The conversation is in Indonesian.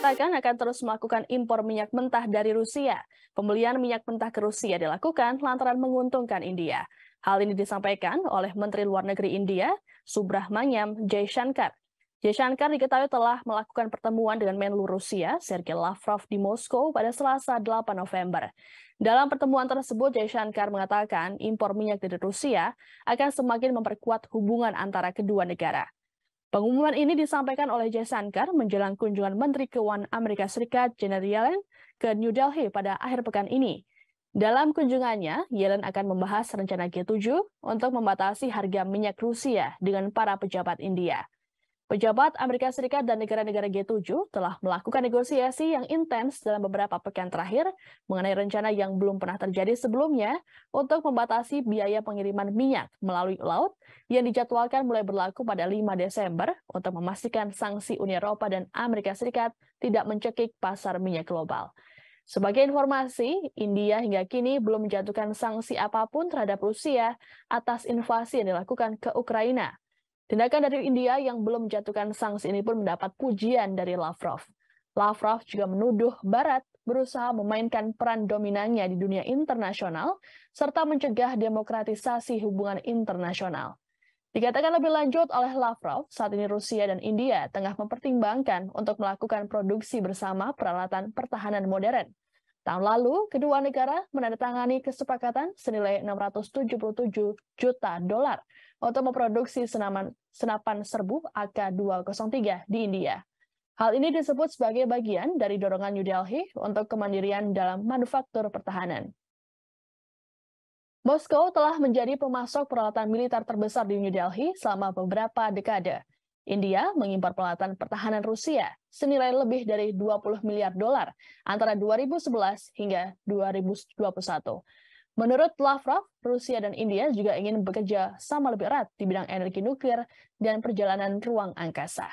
menyatakan akan terus melakukan impor minyak mentah dari Rusia. Pembelian minyak mentah ke Rusia dilakukan lantaran menguntungkan India. Hal ini disampaikan oleh Menteri Luar Negeri India, Subrahmanyam Jay Shankar diketahui telah melakukan pertemuan dengan Menlu Rusia, Sergei Lavrov di Moskow pada Selasa 8 November. Dalam pertemuan tersebut, Jay Shankar mengatakan impor minyak dari Rusia akan semakin memperkuat hubungan antara kedua negara. Pengumuman ini disampaikan oleh Sankar menjelang kunjungan Menteri Keuangan Amerika Serikat Janet Yellen ke New Delhi pada akhir pekan ini. Dalam kunjungannya, Yellen akan membahas rencana G7 untuk membatasi harga minyak Rusia dengan para pejabat India. Pejabat Amerika Serikat dan negara-negara G7 telah melakukan negosiasi yang intens dalam beberapa pekan terakhir mengenai rencana yang belum pernah terjadi sebelumnya untuk membatasi biaya pengiriman minyak melalui laut yang dijadwalkan mulai berlaku pada 5 Desember untuk memastikan sanksi Uni Eropa dan Amerika Serikat tidak mencekik pasar minyak global. Sebagai informasi, India hingga kini belum menjatuhkan sanksi apapun terhadap Rusia atas invasi yang dilakukan ke Ukraina Tindakan dari India yang belum menjatuhkan sanksi ini pun mendapat pujian dari Lavrov. Lavrov juga menuduh Barat berusaha memainkan peran dominannya di dunia internasional serta mencegah demokratisasi hubungan internasional. Dikatakan lebih lanjut oleh Lavrov, saat ini Rusia dan India tengah mempertimbangkan untuk melakukan produksi bersama peralatan pertahanan modern, Tahun lalu, kedua negara menandatangani kesepakatan senilai 677 juta dolar untuk memproduksi senaman, senapan serbu AK-203 di India. Hal ini disebut sebagai bagian dari dorongan New Delhi untuk kemandirian dalam manufaktur pertahanan. Moskow telah menjadi pemasok peralatan militer terbesar di New Delhi selama beberapa dekade, India mengimpor peralatan pertahanan Rusia senilai lebih dari 20 miliar dolar antara 2011 hingga 2021. Menurut Lavrov, Rusia dan India juga ingin bekerja sama lebih erat di bidang energi nuklir dan perjalanan ruang angkasa.